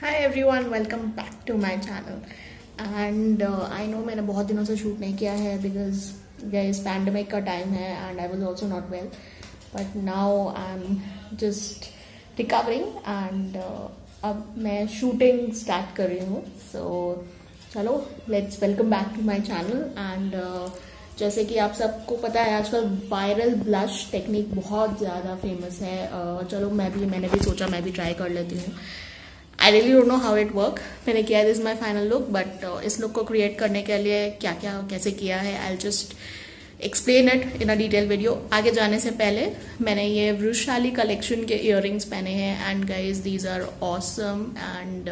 High everyone welcome back to my channel and I know मैंने बहुत दिनों से शूट नहीं किया है बिकॉज इस पैंडमिक का टाइम है and I was also not well but now I am just recovering and अब मैं शूटिंग स्टार्ट कर रही हूँ सो चलो let's welcome back to my channel and जैसे कि आप सबको पता है आजकल वायरल ब्लश टेक्निक बहुत ज़्यादा फेमस है uh, चलो मैं भी मैंने भी सोचा मैं भी ट्राई कर लेती हूँ I really don't know how it work मैंने किया this my final look but इस लुक को क्रिएट करने के लिए क्या क्या कैसे किया है I just explain it in a detail video आगे जाने से पहले मैंने ये वृशाली कलेक्शन के इयर पहने हैं and guys these are awesome and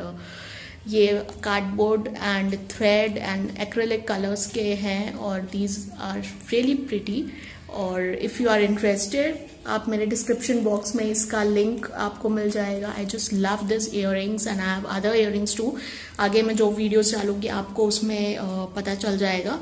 ये cardboard and thread and acrylic colours के हैं और दीज आर रियली प्रिटी और इफ़ यू आर इंटरेस्टेड आप मेरे डिस्क्रिप्शन बॉक्स में इसका लिंक आपको मिल जाएगा I just love this ear and I have other ear too आगे मैं जो वीडियोस डालूंगी आपको उसमें पता चल जाएगा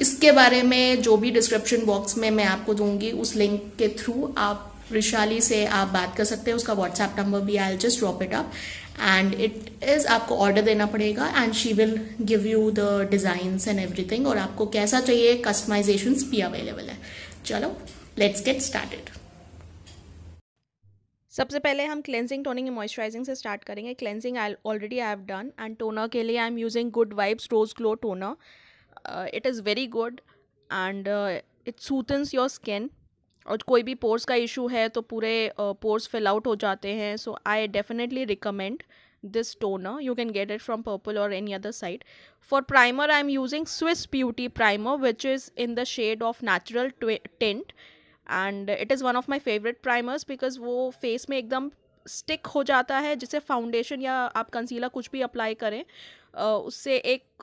इसके बारे में जो भी डिस्क्रिप्शन बॉक्स में मैं आपको दूंगी उस लिंक के थ्रू आप विशाली से आप बात कर सकते हैं उसका व्हाट्सएप नंबर भी I just drop it up and it is आपको ऑर्डर देना पड़ेगा and she will give you the designs and everything और आपको कैसा चाहिए कस्टमाइजेशंस भी अवेलेबल है चलो लेट्स गेट स्टार्टेड सबसे पहले हम क्लेंजिंग टोनिंग एंड मॉइस्चराइजिंग से स्टार्ट करेंगे cleansing I already I have done and toner के लिए I am using good vibes rose glow toner it is very good and it soothes your skin और कोई भी पोर्स का issue है तो पूरे पोर्स फिल आउट हो जाते हैं so I definitely recommend this toner you can get it from Purplle और any other site for primer I am using Swiss Beauty primer which is in the shade of natural tint and it is one of my favourite primers because वो face में एकदम stick हो जाता है जिससे foundation या आप concealer कुछ भी अप्लाई करें उससे एक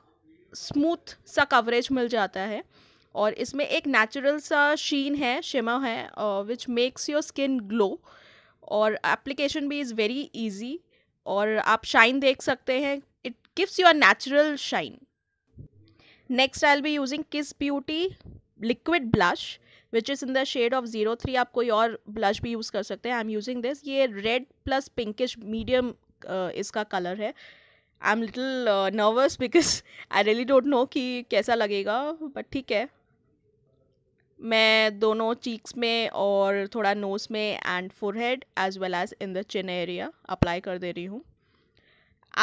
स्मूथ सा कवरेज मिल जाता है और इसमें एक नेचुरल सा शीन है शिमा है which makes your skin glow और एप्लीकेशन भी इज़ वेरी ईजी और आप शाइन देख सकते हैं it gives you natural shine next I'll be using Kiss Beauty liquid blush which is in the shade of zero three आप कोई और ब्लश भी यूज़ कर सकते हैं आई एम यूजिंग दिस ये रेड प्लस पिंकिश मीडियम इसका colour है I am little nervous because I really don't know कि कैसा लगेगा बट ठीक है मैं दोनों चीक्स में और थोड़ा नोज में and forehead as well as in the chin area apply कर दे रही हूँ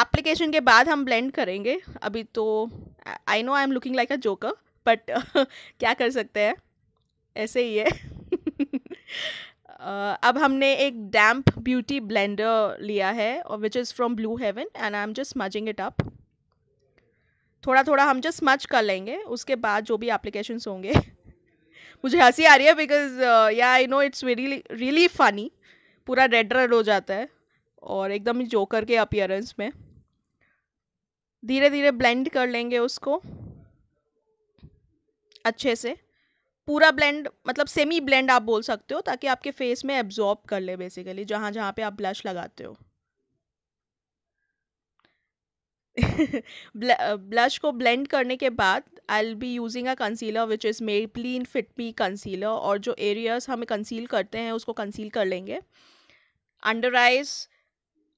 एप्लीकेशन के बाद हम ब्लेंड करेंगे अभी तो I know I am looking like a joker but क्या कर सकते हैं ऐसे ही है uh, अब हमने एक डैम्प ब्यूटी ब्लेंडर लिया है और which is from Blue Heaven and I am just smudging it up थोड़ा थोड़ा हम जस्ट स्मच कर लेंगे उसके बाद जो भी एप्लीकेशंस होंगे मुझे हंसी आ रही है because yeah I know it's very really funny पूरा रेड रेड हो जाता है और एकदम जोकर के अपियरेंस में धीरे धीरे ब्लेंड कर लेंगे उसको अच्छे से पूरा ब्लेंड मतलब सेमी ब्लेंड आप बोल सकते हो ताकि आपके फेस में एब्जॉर्ब कर ले बेसिकली जहाँ जहाँ पे आप ब्लश लगाते हो ब्लश uh, को ब्लेंड करने के बाद I'll be using a concealer which is प्लीन फिट मी कंसीलर और जो एरियाज हमें कंसील करते हैं उसको कंसील कर लेंगे अंडर आइज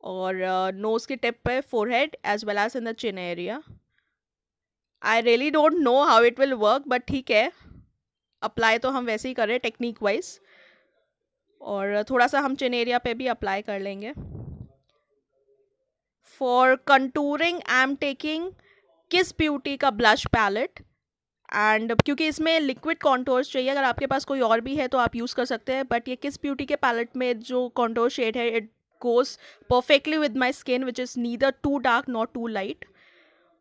और नोज़ uh, के टिप पे forehead as well as in the chin area I really don't know how it will work but ठीक है अप्लाई तो हम वैसे ही कर रहे हैं टेक्निक वाइज और थोड़ा सा हम चिन एरिया पे भी अप्लाई कर लेंगे for contouring I am taking Kiss Beauty का ब्लश पैलेट एंड क्योंकि इसमें लिक्विड कॉन्टोर्स चाहिए अगर आपके पास कोई और भी है तो आप यूज़ कर सकते हैं बट ये किस ब्यूटी के पैलेट में जो कॉन्टोर शेड है it goes perfectly with my skin which is neither too dark not too light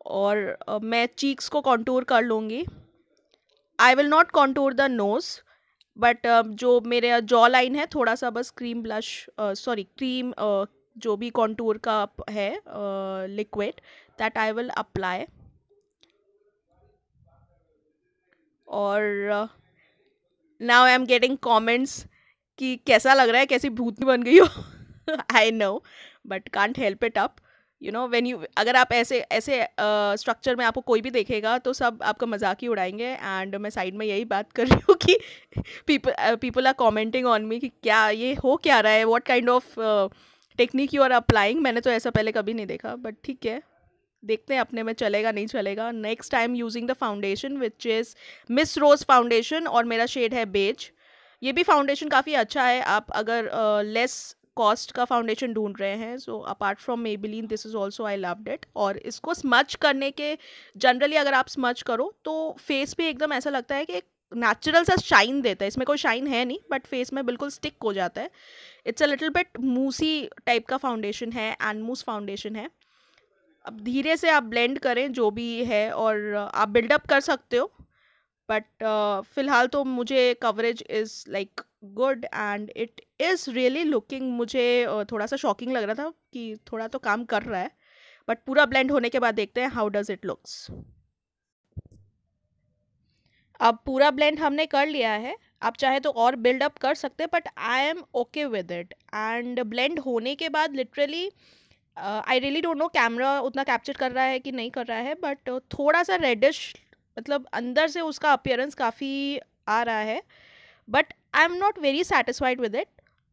और uh, मैं चीक्स को कॉन्टूर कर लूँगी I will not contour the nose but जो मेरे जॉ uh, लाइन है थोड़ा सा बस क्रीम ब्लश सॉरी क्रीम जो भी कॉन्टूर का है liquid that I will apply और now I am getting comments कि कैसा लग रहा है कैसी भूतनी बन गई हो I know but can't help it up you know when you अगर आप ऐसे ऐसे स्ट्रक्चर uh, में आपको कोई भी देखेगा तो सब आपका मजाक ही उड़ाएंगे एंड मैं साइड में यही बात कर रही हूँ कि people people are commenting on me कि क्या ये हो क्या रहा है what kind of technique you are applying मैंने तो ऐसा पहले कभी नहीं देखा बट ठीक है देखते हैं अपने में चलेगा नहीं चलेगा next time using the foundation which is Miss Rose foundation और मेरा शेड है बेज ये भी फाउंडेशन काफ़ी अच्छा है आप अगर लेस uh, कॉस्ट का फाउंडेशन ढूंढ रहे हैं so apart from Maybelline this is also I love that और इसको स्मच करने के जनरली अगर आप स्मच करो तो फेस पे एकदम ऐसा लगता है कि एक नेचुरल सा शाइन देता है इसमें कोई शाइन है नहीं बट फेस में बिल्कुल स्टिक हो जाता है it's a little bit mousse type का फाउंडेशन है एनमूस फाउंडेशन है अब धीरे से आप ब्लेंड करें जो भी है और आप बिल्डअप कर सकते हो बट uh, फ़िलहाल तो मुझे coverage is like good and it is really looking मुझे थोड़ा सा शॉकिंग लग रहा था कि थोड़ा तो काम कर रहा है बट पूरा ब्लेंड होने के बाद देखते हैं हाउ डज़ इट लुक्स अब पूरा ब्लेंड हमने कर लिया है आप चाहे तो और बिल्डअप कर सकते हैं but I am okay with it and blend होने के बाद literally I really don't know camera उतना कैप्चर कर रहा है कि नहीं कर रहा है बट थोड़ा सा रेडिश मतलब अंदर से उसका अपियरेंस काफ़ी आ रहा है but I am not very satisfied with it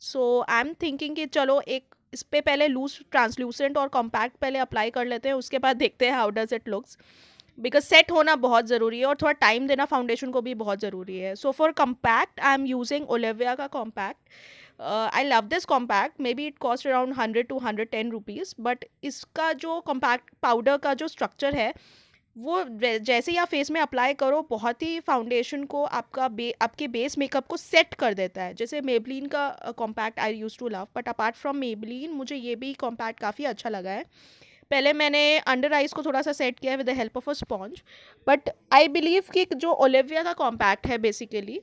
so I am thinking कि चलो एक इस पर पहले लूज ट्रांसल्यूसेंट और कॉम्पैक्ट पहले अप्लाई कर लेते हैं उसके बाद देखते हैं how does it looks because set होना बहुत ज़रूरी है और थोड़ा टाइम देना फाउंडेशन को भी बहुत ज़रूरी है so for compact I am using Olivia का compact I love this compact maybe it cost around hundred to hundred ten rupees but इसका जो कॉम्पैक्ट पाउडर का जो स्ट्रक्चर है वो जैसे ही आप फेस में अप्लाई करो बहुत ही फाउंडेशन को आपका बे आपके बेस मेकअप को सेट कर देता है जैसे मेबलिन का compact I use to love but apart from Maybelline मुझे ये भी कॉम्पैक्ट काफ़ी अच्छा लगा है पहले मैंने अंडर आइज को थोड़ा सा सेट किया है with the help of a sponge but I believe कि जो ओलेविया का कॉम्पैक्ट है basically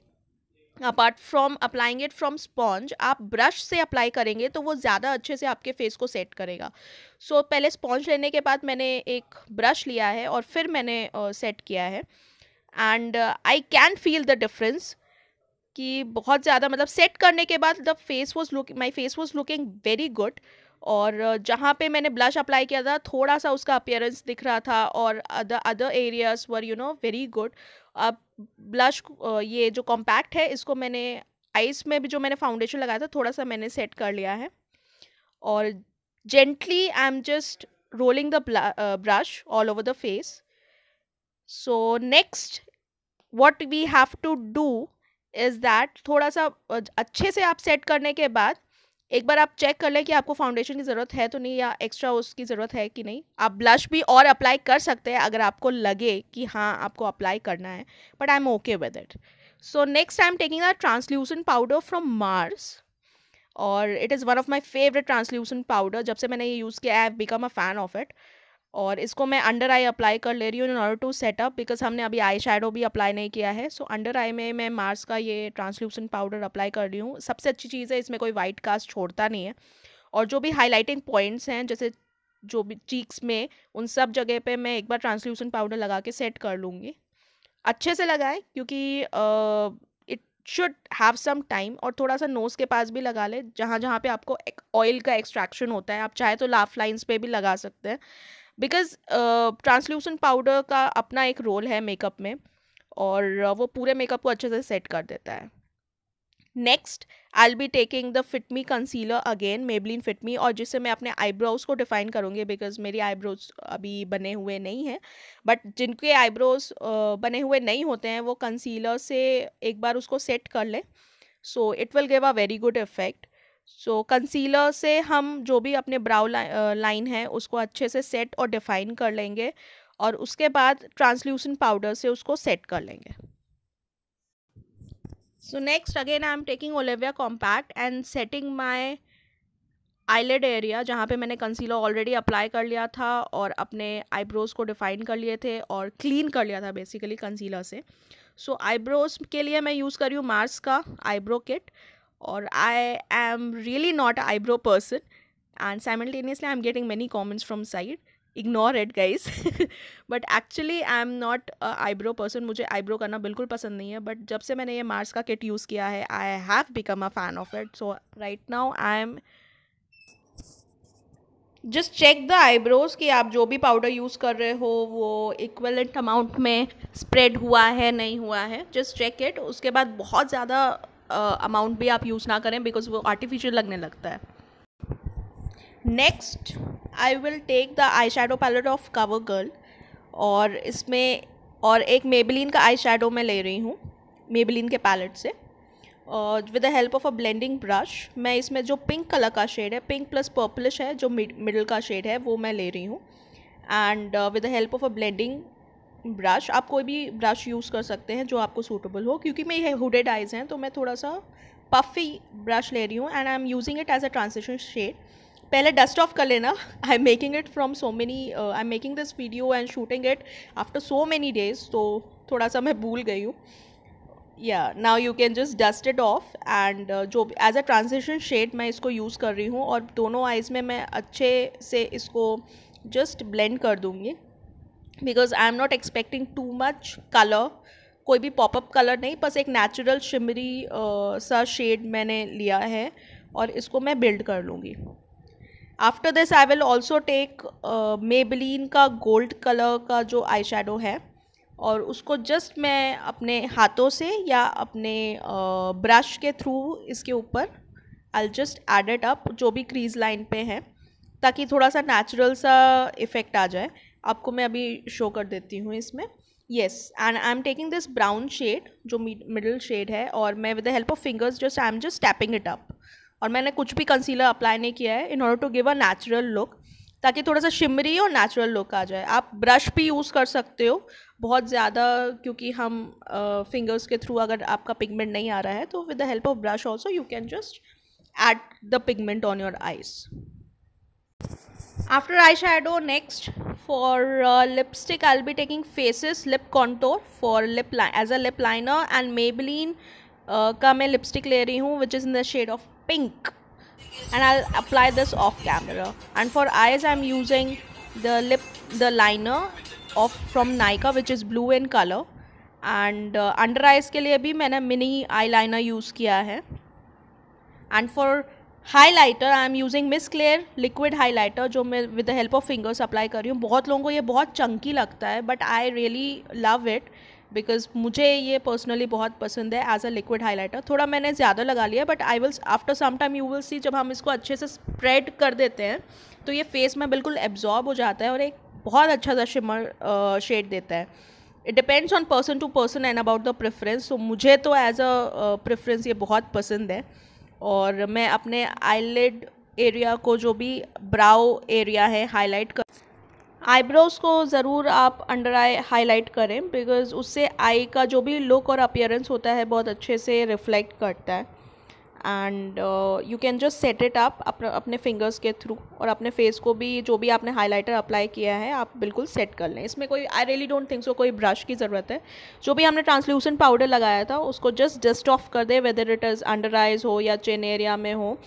apart from applying it from sponge आप ब्रश से अप्लाई करेंगे तो वो ज़्यादा अच्छे से आपके फेस को सेट करेगा सो so, पहले स्पॉन्ज लेने के बाद मैंने एक ब्रश लिया है और फिर मैंने सेट uh, किया है and I can feel the difference कि बहुत ज़्यादा मतलब सेट करने के बाद the face was look my face was looking very good और जहाँ पे मैंने ब्लश अप्लाई किया था थोड़ा सा उसका अपियरेंस दिख रहा था और other other areas were you know very good अब ब्लश ये जो कॉम्पैक्ट है इसको मैंने आइस में भी जो मैंने फाउंडेशन लगाया था थोड़ा सा मैंने सेट कर लिया है और gently I am just rolling the brush all over the face so next what we have to do is that थोड़ा सा अच्छे से आप सेट करने के बाद एक बार आप चेक कर लें कि आपको फाउंडेशन की ज़रूरत है तो नहीं या एक्स्ट्रा उसकी ज़रूरत है कि नहीं आप ब्लश भी और अप्लाई कर सकते हैं अगर आपको लगे कि हाँ आपको अप्लाई करना है but I am okay with it so next I am taking the translucent powder from Mars और it is one of my favourite translucent powder जब से मैंने ये यूज़ किया I have become a fan of it और इसको मैं under I apply कर ले रही हूँ in order to setup because हमने अभी आई शेडो भी अप्लाई नहीं किया है सो अंडर आई में मैं मार्स का ये ट्रांसल्यूसन पाउडर अप्लाई कर रही हूँ सबसे अच्छी चीज़ है इसमें कोई वाइट कास्ट छोड़ता नहीं है और जो भी हाईलाइटिंग पॉइंट्स हैं जैसे जो भी चीक्स में उन सब जगह पर मैं एक बार ट्रांसल्यूसन पाउडर लगा के सेट कर लूँगी अच्छे से लगाए क्योंकि it should have some time और थोड़ा सा नोज़ के पास भी लगा ले जहाँ जहाँ पे आपको एक ऑयल का एक्सट्रैक्शन होता है आप चाहे तो लाफ लाइंस पे भी लगा सकते हैं बिकॉज ट्रांसल्यूसेंट पाउडर का अपना एक रोल है मेकअप में और uh, वो पूरे मेकअप को अच्छे से सेट कर देता है next I'll be taking the Fit Me concealer again Maybelline Fit Me और जिससे मैं अपने आईब्रोज़ को डिफाइन करूँगी बिकॉज मेरी आईब्रोज अभी बने हुए नहीं हैं बट जिनके आईब्रोज uh, बने हुए नहीं होते हैं वो कंसीलर से एक बार उसको सेट कर लें so it will give a very good effect so so, concealer से हम जो भी अपने ब्राउ लाइन है उसको अच्छे से सेट और डिफाइन कर लेंगे और उसके बाद ट्रांसल्यूसेंट पाउडर से उसको सेट कर लेंगे so next again I am taking Olivia compact and setting my eyelid area जहाँ पे मैंने कंसीलर ऑलरेडी अप्लाई कर लिया था और अपने आईब्रोज़ को डिफ़ाइन कर लिए थे और क्लीन कर लिया था बेसिकली कंसीलर से सो so, आईब्रोज़ के लिए मैं यूज़ कर रही हूँ मार्स का आईब्रो किट और I am really not a eyebrow person and simultaneously I am getting many comments from side ignore it guys but actually I am not a eyebrow person मुझे eyebrow करना बिल्कुल पसंद नहीं है but जब से मैंने ये मार्स का किट यूज़ किया है I have become a fan of it so right now I am just check the eyebrows कि आप जो भी पाउडर यूज़ कर रहे हो वो इक्वलेंट अमाउंट में स्प्रेड हुआ है नहीं हुआ है जस्ट चेक इट उसके बाद बहुत ज़्यादा अमाउंट भी आप यूज़ ना करें बिकॉज वो आर्टिफिशियल लगने लगता है next I will take the eye shadow palette of CoverGirl और इसमें और एक मेबलिन का आई शेडो मैं ले रही हूँ मेबलिन के पैलेट से और with the help of a blending brush मैं इसमें जो पिंक कलर का शेड है पिंक प्लस पर्पलिश है जो मिडल का शेड है वो मैं ले रही हूँ and with the help of a blending brush आप कोई भी ब्रश यूज़ कर सकते हैं जो आपको सूटेबल हो क्योंकि मेरे हुडेड आइज़ हैं तो मैं थोड़ा सा पफी ब्रश ले रही हूँ and I am using it as a translation shade पहले डस्ट ऑफ कर लेना I am making it from so many I am making this video and shooting it after so many days तो थोड़ा सा मैं भूल गई हूँ या now you can just dust it off and जो एज अ ट्रांजिशन शेड मैं इसको यूज़ कर रही हूँ और दोनों आइज़ में मैं अच्छे से इसको जस्ट ब्लेंड कर दूँगी because I am not expecting too much colour कोई भी पॉपअप कलर नहीं बस एक नेचुरल शिमरी uh, सा शेड मैंने लिया है और इसको मैं बिल्ड कर लूँगी after this I will also take Maybelline का गोल्ड कलर का जो आई शेडो है और उसको जस्ट मैं अपने हाथों से या अपने ब्रश uh, के थ्रू इसके ऊपर I just add it up जो भी क्रीज लाइन पे है ताकि थोड़ा सा नेचुरल सा इफ़ेक्ट आ जाए आपको मैं अभी शो कर देती हूँ इसमें yes and I am taking this brown shade जो मिडल शेड है और मैं with the help of fingers just I am just tapping it up और मैंने कुछ भी कंसीलर अप्लाई नहीं किया है in order to give a natural look ताकि थोड़ा सा शिमरी और नेचुरल लुक आ जाए आप ब्रश भी यूज़ कर सकते हो बहुत ज़्यादा क्योंकि हम फिंगर्स uh, के थ्रू अगर आपका पिगमेंट नहीं आ रहा है तो with the help of brush also you can just add the pigment on your eyes after eye shadow next for lipstick I'll be taking faces lip contour for lip line as a lip liner and Maybelline का मैं lipstick ले रही हूँ which is in the shade of pink and I apply this off camera and for eyes I am using the lip the liner of from Nykaa which is blue in colour and under eyes के लिए भी मैंने mini eye liner use किया है and for highlighter I am using Miss Claire liquid highlighter जो मैं with the help of fingers apply कर रही हूँ बहुत लोगों को ये बहुत चंकी लगता है but I really love it because मुझे ये पर्सनली बहुत पसंद है एज अ लिक्विड हाईलाइटर थोड़ा मैंने ज़्यादा लगा लिया but I will after some time you will see जब हम इसको अच्छे से स्प्रेड कर देते हैं तो ये फेस में बिल्कुल एब्जॉर्ब हो जाता है और एक बहुत अच्छा सा शिमर शेड देता है it depends on person to person and about the preference तो मुझे तो एज अ प्रेफरेंस ये बहुत पसंद है और मैं अपने आईलेड एरिया को जो भी ब्राउ एरिया है हाईलाइट कर आईब्रोज़ को ज़रूर आप अंडर आई हाईलाइट करें बिकॉज़ उससे आई का जो भी लुक और अपियरेंस होता है बहुत अच्छे से रिफ्लेक्ट करता है and you can just set it up अपने फिंगर्स के थ्रू और अपने फेस को भी जो भी आपने हाईलाइटर अप्लाई किया है आप बिल्कुल सेट कर लें इसमें कोई I really don't think so कोई ब्रश की ज़रूरत है जो भी हमने ट्रांसल्यूसेंट पाउडर लगाया था उसको जस्ट डस्ट ऑफ कर दें whether it is under eyes हो या चेन एरिया में हो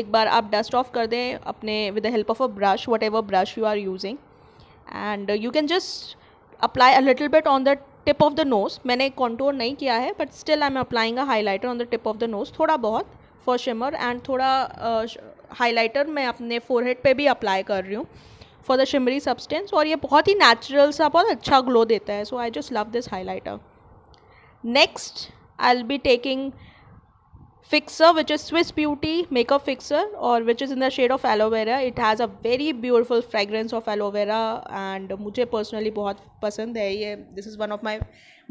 एक बार आप डस्ट ऑफ कर दें अपने with the help of a brush whatever brush you are using and you can just apply a little bit on the tip of the nose मैंने कॉन्टोर नहीं किया है but still I am applying a highlighter on the tip of the nose थोड़ा बहुत for shimmer and थोड़ा highlighter मैं अपने forehead पे भी अप्लाई कर रही हूँ फॉर द शिमरी सब्सटेंस और ये बहुत ही नेचुरल सा बहुत अच्छा ग्लो देता है so I just love this highlighter next I will be taking fixer which is Swiss Beauty makeup fixer और which is in the shade of aloe vera it has a very beautiful fragrance of aloe vera and मुझे personally बहुत पसंद है ये this is one of my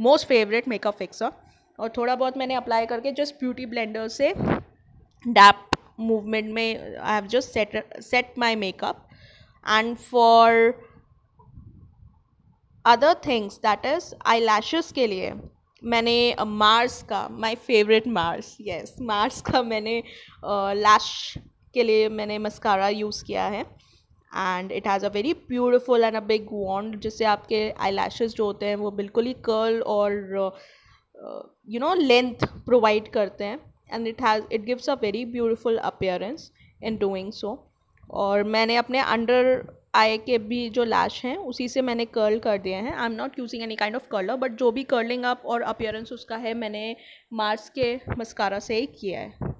most favourite makeup fixer और थोड़ा बहुत मैंने अप्लाई करके जस्ट ब्यूटी ब्लेंडर से डैप मूवमेंट में I have just set set my makeup and for other things that is eye lashes के लिए मैंने मार्स uh, का my favourite Mars yes Mars का मैंने लैश uh, के लिए मैंने मस्कारा यूज़ किया है and it has a very beautiful and a big wand जिससे आपके आई लैशेज जो होते हैं वो बिल्कुल ही कर्ल और यू नो लेंथ प्रोवाइड करते हैं and it has it gives a very beautiful appearance in doing so और मैंने अपने अंडर आई के भी जो लैश हैं उसी से मैंने कर्ल कर दिए हैं I am not using any kind of curler but जो भी कर्लिंग अप और अपियरेंस उसका है मैंने मार्स के मस्कारा से ही किया है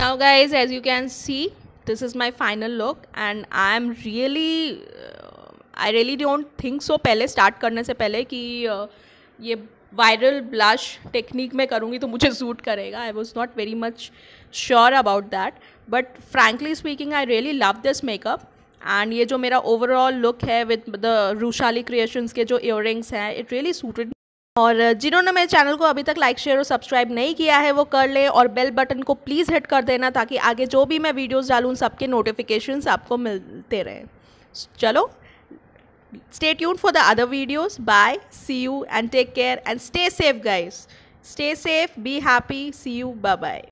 now guys as you can see this is my final look and I am really I really don't think so पहले स्टार्ट करने से पहले कि uh, ये वायरल ब्लश टेक्निक में करूँगी तो मुझे सूट करेगा I was not very much sure about that but frankly speaking I really love this makeup and ये जो मेरा ओवरऑल लुक है विद द रूशाली क्रिएशंस के जो इयर हैं इट रियली सूटेड और जिन्होंने मेरे चैनल को अभी तक लाइक शेयर और सब्सक्राइब नहीं किया है वो कर लें और बेल बटन को प्लीज़ हिट कर देना ताकि आगे जो भी मैं वीडियोस डालूँ सबके नोटिफिकेशंस आपको मिलते रहें चलो stay tuned for the other videos. Bye. See you and take care and stay safe guys. Stay safe. Be happy. See you. Bye-bye.